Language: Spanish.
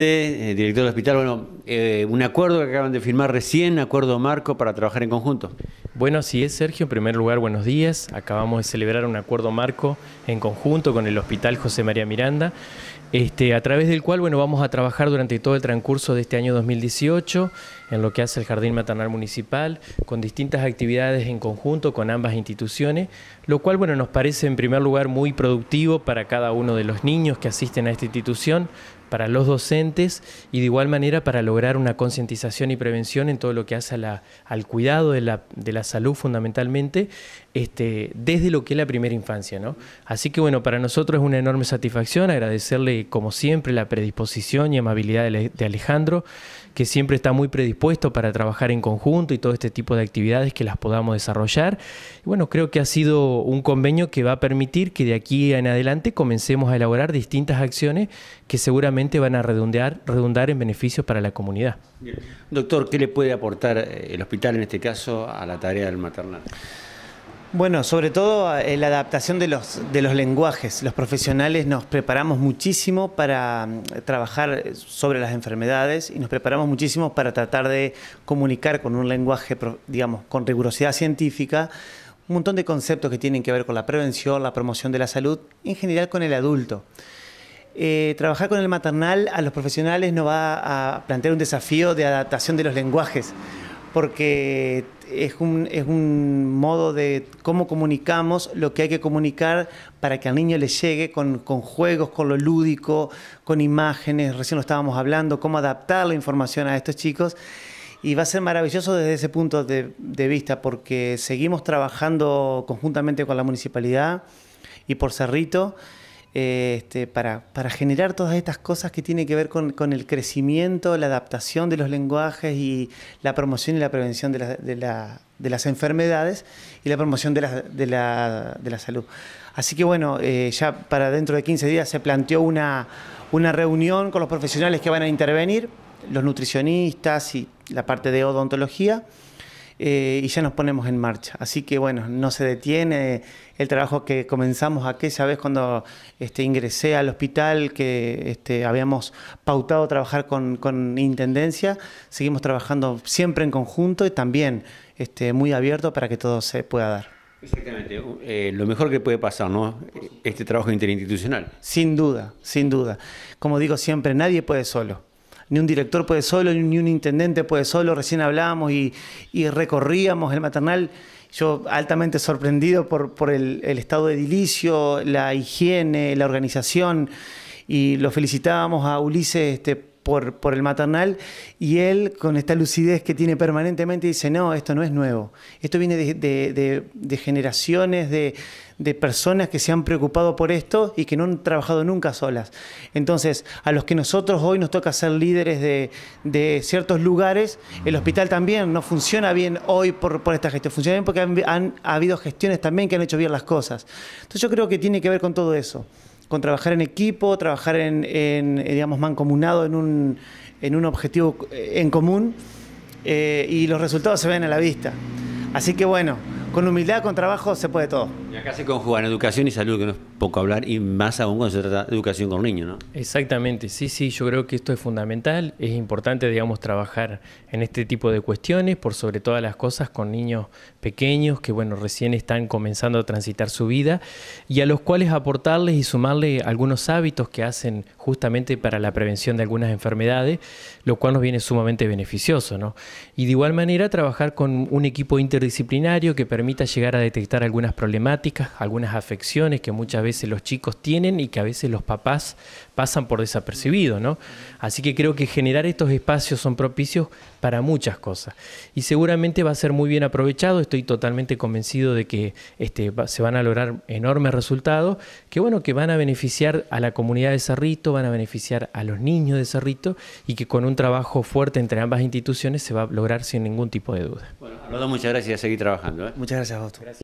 Eh, director del hospital, bueno, eh, un acuerdo que acaban de firmar recién, acuerdo marco para trabajar en conjunto. Bueno, así es, Sergio. En primer lugar, buenos días. Acabamos de celebrar un acuerdo marco en conjunto con el Hospital José María Miranda, este, a través del cual bueno, vamos a trabajar durante todo el transcurso de este año 2018 en lo que hace el Jardín Maternal Municipal, con distintas actividades en conjunto con ambas instituciones, lo cual bueno, nos parece en primer lugar muy productivo para cada uno de los niños que asisten a esta institución, para los docentes y de igual manera para lograr una concientización y prevención en todo lo que hace la, al cuidado de la, salud fundamentalmente, este, desde lo que es la primera infancia. ¿no? Así que bueno, para nosotros es una enorme satisfacción agradecerle como siempre, la predisposición y amabilidad de Alejandro, que siempre está muy predispuesto para trabajar en conjunto y todo este tipo de actividades que las podamos desarrollar. bueno, creo que ha sido un convenio que va a permitir que de aquí en adelante comencemos a elaborar distintas acciones que seguramente van a redundar redundar en beneficios para la comunidad. Doctor, ¿qué le puede aportar eh, el hospital en este caso a la tarea del maternal? Bueno, sobre todo eh, la adaptación de los, lenguajes. Los profesionales nos preparamos muchísimo para mm, trabajar eh, sobre las enfermedades y nos preparamos muchísimo para tratar de comunicar con un lenguaje, digamos, con rigurosidad científica, un montón de conceptos que tienen que ver con la prevención, la promoción de la salud, en general con el adulto. Eh, trabajar con el maternal a los profesionales nos va a plantear un desafío de adaptación de los lenguajes porque es un, es un modo de cómo comunicamos lo que hay que comunicar para que al niño le llegue con, con juegos, con lo lúdico, con imágenes, recién lo estábamos hablando, cómo adaptar la información a estos chicos. Y va a ser maravilloso desde ese punto de, de, vista, porque seguimos trabajando conjuntamente con la municipalidad y por Cerrito. Eh, este, para, generar todas estas cosas que tienen que ver con, el crecimiento, la adaptación de los lenguajes y la promoción y la prevención de, las enfermedades y la promoción de la, salud. Así que bueno, eh, ya para dentro de 15 días se planteó una reunión con los profesionales que van a intervenir, los nutricionistas y la parte de odontología. Eh, y ya nos ponemos en marcha. Así que bueno, no se detiene el trabajo que comenzamos aquella vez cuando este, ingresé al hospital, que este, habíamos pautado trabajar con, Intendencia, seguimos trabajando siempre en conjunto y también este, muy abierto para que todo se pueda dar. Exactamente, eh, lo mejor que puede pasar, ¿no? Este trabajo interinstitucional. Sin duda, sin duda. Como digo siempre, nadie puede solo ni un director puede solo, ni un intendente puede solo. Recién hablábamos y, recorríamos el maternal. Yo altamente sorprendido por, el, estado de edilicio, la higiene, la organización. Y lo felicitábamos a Ulises este, por, el maternal y él con esta lucidez que tiene permanentemente dice, no, esto no es nuevo, esto viene de, generaciones, de, personas que se han preocupado por esto y que no han trabajado nunca solas. Entonces, a los que nosotros hoy nos toca ser líderes de, ciertos lugares, el hospital también no funciona bien hoy por, esta gestión, funciona bien porque han, habido gestiones también que han hecho bien las cosas. Entonces yo creo que tiene que ver con todo eso con trabajar en equipo, trabajar en, eh, digamos, mancomunado en un, en un objetivo eh, en común eh, y los resultados se ven a la vista. Así que bueno, con humildad, con trabajo se puede todo acá se conjugan educación y salud, que no es poco hablar, y más aún cuando se trata de educación con niños, ¿no? Exactamente, sí, sí, yo creo que esto es fundamental, es importante, digamos, trabajar en este tipo de cuestiones, por sobre todas las cosas, con niños pequeños que, bueno, recién están comenzando a transitar su vida y a los cuales aportarles y sumarle algunos hábitos que hacen justamente para la prevención de algunas enfermedades, lo cual nos viene sumamente beneficioso, ¿no? Y de igual manera, trabajar con un equipo interdisciplinario que permita llegar a detectar algunas problemáticas algunas afecciones que muchas veces los chicos tienen y que a veces los papás pasan por desapercibido, ¿no? Así que creo que generar estos espacios son propicios para muchas cosas y seguramente va a ser muy bien aprovechado, estoy totalmente convencido de que este, se van a lograr enormes resultados, que bueno, que van a beneficiar a la comunidad de Cerrito, van a beneficiar a los niños de Cerrito y que con un trabajo fuerte entre ambas instituciones se va a lograr sin ningún tipo de duda. Bueno, Arnoldo, muchas gracias y a seguir trabajando. ¿eh? Muchas gracias a vos.